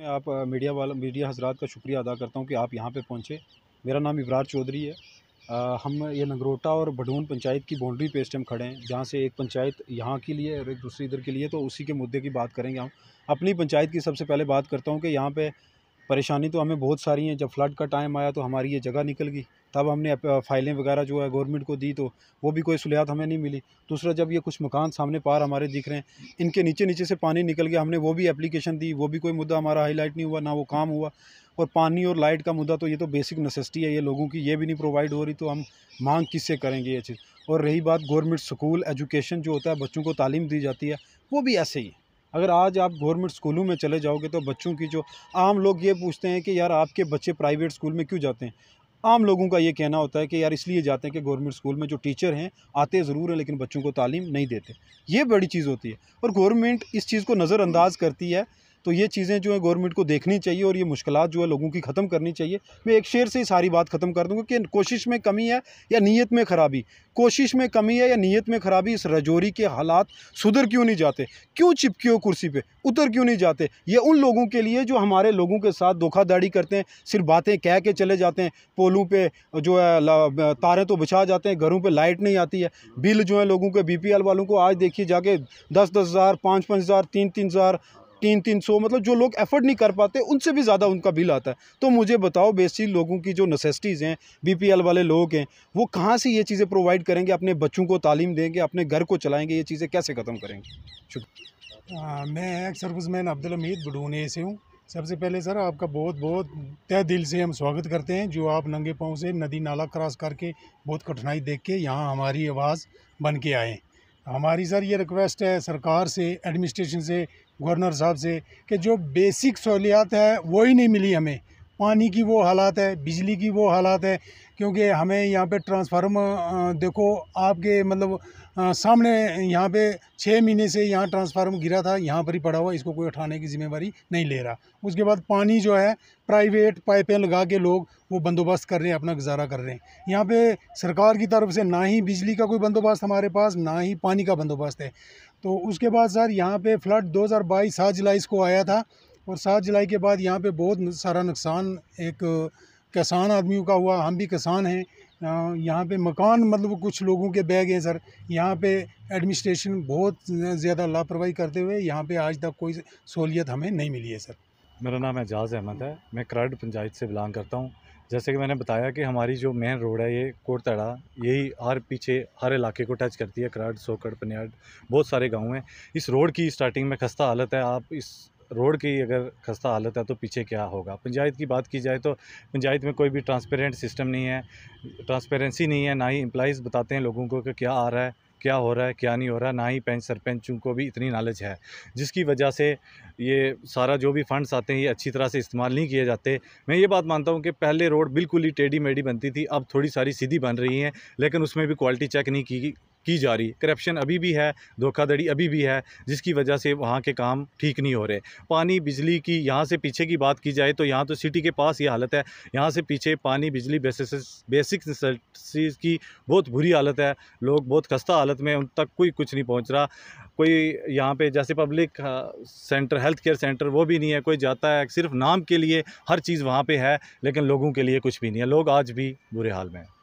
मैं आप मीडिया वाला मीडिया हजरात का शुक्रिया अदा करता हूँ कि आप यहाँ पर पहुँचे मेरा नाम इब्रार चौधरी है आ, हम ये नगरोटा और भडून पंचायत की बाउंड्री पे इस टाइम खड़े हैं जहाँ से एक पंचायत यहाँ के लिए और एक दूसरी इधर के लिए तो उसी के मुद्दे की बात करेंगे हम अपनी पंचायत की सबसे पहले बात करता हूँ कि यहाँ पे परेशानी तो हमें बहुत सारी है जब फ्लड का टाइम आया तो हमारी ये जगह निकल गई तब हमने फाइलें वगैरह जो है गवर्नमेंट को दी तो वो भी कोई सहूलियात हमें नहीं मिली दूसरा जब ये कुछ मकान सामने पार हमारे दिख रहे हैं इनके नीचे नीचे से पानी निकल गया हमने वो भी एप्लीकेशन दी वो भी कोई मुद्दा हमारा हाईलाइट नहीं हुआ ना वो काम हुआ और पानी और लाइट का मुद्दा तो ये तो बेसिक नेसेसिटी है ये लोगों की ये भी नहीं प्रोवाइड हो रही तो हम मांग किससे करेंगे ये चीज़ और रही बात गवर्नमेंट स्कूल एजुकेशन जो होता है बच्चों को तालीम दी जाती है वो भी ऐसे ही है अगर आज आप गवर्नमेंट स्कूलों में चले जाओगे तो बच्चों की जो आम लोग ये पूछते हैं कि यार आपके बच्चे प्राइवेट स्कूल में क्यों जाते हैं आम लोगों का ये कहना होता है कि यार इसलिए जाते हैं कि गवर्नमेंट स्कूल में जो टीचर हैं आते ज़रूर हैं लेकिन बच्चों को तालीम नहीं देते ये बड़ी चीज़ होती है और गवर्नमेंट इस चीज़ को नज़रअंदाज करती है तो ये चीज़ें जो है गवर्नमेंट को देखनी चाहिए और ये मुश्किल जो है लोगों की ख़त्म करनी चाहिए मैं एक शेर से ही सारी बात ख़त्म कर दूँगा कि कोशिश में कमी है या नीयत में ख़राबी कोशिश में कमी है या नीयत में ख़राबी इस रजौरी के हालात सुधर क्यों नहीं जाते क्यों चिपकी हो कुर्सी पर उतर क्यों नहीं जाते ये उन लोगों के लिए जो हमारे लोगों के साथ धोखाधाड़ी करते हैं सिर्फ बातें कह के चले जाते हैं पोलों पर जो है तारें तो बिछा जाते हैं घरों पर लाइट नहीं आती है बिल जो है लोगों के बीपीएल वालों को आज देखिए जाके दस दस हज़ार पाँच पाँच हज़ार तीन तीन हज़ार तीन तीन सौ मतलब जो लोग एफर्ड नहीं कर पाते उनसे भी ज़्यादा उनका बिल आता है तो मुझे बताओ बेसिक लोगों की जो नेसेसिटीज़ हैं बीपीएल वाले लोग हैं वो कहाँ से ये चीज़ें प्रोवाइड करेंगे अपने बच्चों को तालीम देंगे अपने घर को चलाएँगे ये चीज़ें कैसे ख़त्म करेंगे शुक्रिया मैं एक सर्विसमैन अब्दुल हमीद बडूने से हूँ सबसे पहले सर आपका बहुत बहुत तय दिल से हम स्वागत करते हैं जो आप नंगे पाँव से नदी नाला क्रॉस करके बहुत कठिनाई देख के यहाँ हमारी आवाज़ बन के आए हमारी सर ये रिक्वेस्ट है सरकार से एडमिनिस्ट्रेशन से गवर्नर साहब से कि जो बेसिक सहूलियात है वो ही नहीं मिली हमें पानी की वो हालात है बिजली की वो हालात है क्योंकि हमें यहाँ पे ट्रांसफार्म देखो आपके मतलब सामने यहाँ पे छः महीने से यहाँ ट्रांसफार्म गिरा था यहाँ पर ही पड़ा हुआ इसको कोई उठाने की जिम्मेवारी नहीं ले रहा उसके बाद पानी जो है प्राइवेट पाइपें लगा के लोग वो बंदोबस्त कर रहे हैं अपना गुजारा कर रहे हैं यहाँ पे सरकार की तरफ से ना ही बिजली का कोई बंदोबस्त हमारे पास ना ही पानी का बंदोबस्त है तो उसके बाद सर यहाँ पर फ्लड दो सात जुलाई इसको आया था और सात जुलाई के बाद यहाँ पर बहुत सारा नुकसान एक किसान आदमियों का हुआ हम भी किसान हैं यहाँ पे मकान मतलब कुछ लोगों के बैग हैं सर यहाँ पे एडमिनिस्ट्रेशन बहुत ज़्यादा लापरवाही करते हुए यहाँ पे आज तक कोई सहूलियत हमें नहीं मिली है सर मेरा नाम एजाज़ अहमद है मैं कराड पंचायत से बिलोंग करता हूँ जैसे कि मैंने बताया कि हमारी जो मेन रोड है ये कोटतड़ा यही हर पीछे हर इलाके को टच करती है कराड सोकड़ पनियाड बहुत सारे गांव हैं इस रोड की स्टार्टिंग में खस्ता हालत है आप इस रोड की अगर खस्ता हालत है तो पीछे क्या होगा पंचायत की बात की जाए तो पंचायत में कोई भी ट्रांसपेरेंट सिस्टम नहीं है ट्रांसपेरेंसी नहीं है ना ही एम्प्लाइज़ बताते हैं लोगों को कि क्या आ रहा है क्या हो रहा है क्या नहीं हो रहा ना ही पंच सरपंचों को भी इतनी नॉलेज है जिसकी वजह से ये सारा जो भी फंड्स आते हैं ये अच्छी तरह से इस्तेमाल नहीं किए जाते मैं ये बात मानता हूँ कि पहले रोड बिल्कुल ही टेढ़ी मेढ़ी बनती थी अब थोड़ी सारी सीधी बन रही हैं लेकिन उसमें भी क्वालिटी चेक नहीं की की जा रही करप्शन अभी भी है धोखाधड़ी अभी भी है जिसकी वजह से वहाँ के काम ठीक नहीं हो रहे पानी बिजली की यहाँ से पीछे की बात की जाए तो यहाँ तो सिटी के पास ये हालत है यहाँ से पीछे पानी बिजली बेसिक की बहुत बुरी हालत है लोग बहुत खस्ता हालत में उन तक कोई कुछ नहीं पहुँच रहा कोई यहाँ पे जैसे पब्लिक हाँ, सेंटर हेल्थ केयर सेंटर वो भी नहीं है कोई जाता है सिर्फ नाम के लिए हर चीज़ वहाँ पे है लेकिन लोगों के लिए कुछ भी नहीं है लोग आज भी बुरे हाल में हैं